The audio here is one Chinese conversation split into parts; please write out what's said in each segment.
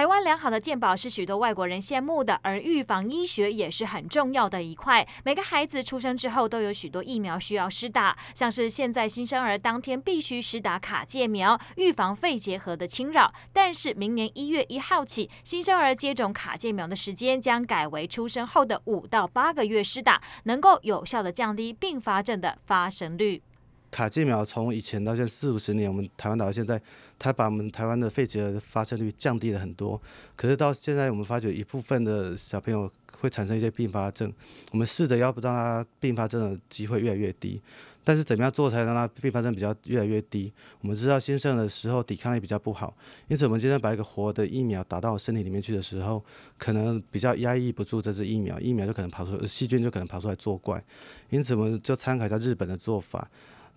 台湾良好的鉴宝是许多外国人羡慕的，而预防医学也是很重要的一块。每个孩子出生之后都有许多疫苗需要施打，像是现在新生儿当天必须施打卡介苗，预防肺结核的侵扰。但是明年一月一号起，新生儿接种卡介苗的时间将改为出生后的五到八个月施打，能够有效的降低并发症的发生率。卡介苗从以前到现在四五十年，我们台湾岛到现在，它把我们台湾的肺结核发生率降低了很多。可是到现在，我们发觉一部分的小朋友会产生一些并发症。我们试着要不让它并发症的机会越来越低，但是怎么样做才让它并发症比较越来越低？我们知道新生的时候抵抗力比较不好，因此我们今天把一个活的疫苗打到身体里面去的时候，可能比较压抑不住这只疫苗，疫苗就可能跑出细菌就可能跑出来作怪。因此我们就参考一下日本的做法。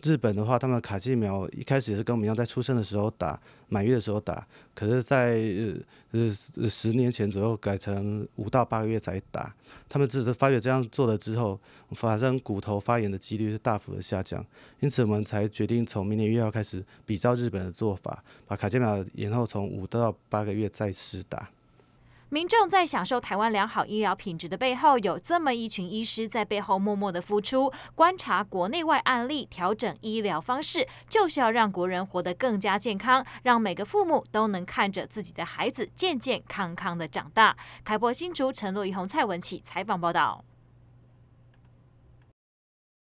日本的话，他们卡介苗一开始也是跟我们一样，在出生的时候打，满月的时候打。可是，在呃呃十年前左右，改成五到八个月才打。他们只是发觉这样做了之后，发生骨头发炎的几率是大幅的下降。因此，我们才决定从明年一月开始，比照日本的做法，把卡介苗延后从五到八个月再次打。民众在享受台湾良好医疗品质的背后，有这么一群医师在背后默默的付出，观察国内外案例，调整医疗方式，就是要让国人活得更加健康，让每个父母都能看着自己的孩子健健康康的长大。凯擘新竹陈洛怡、红蔡文启采访报道。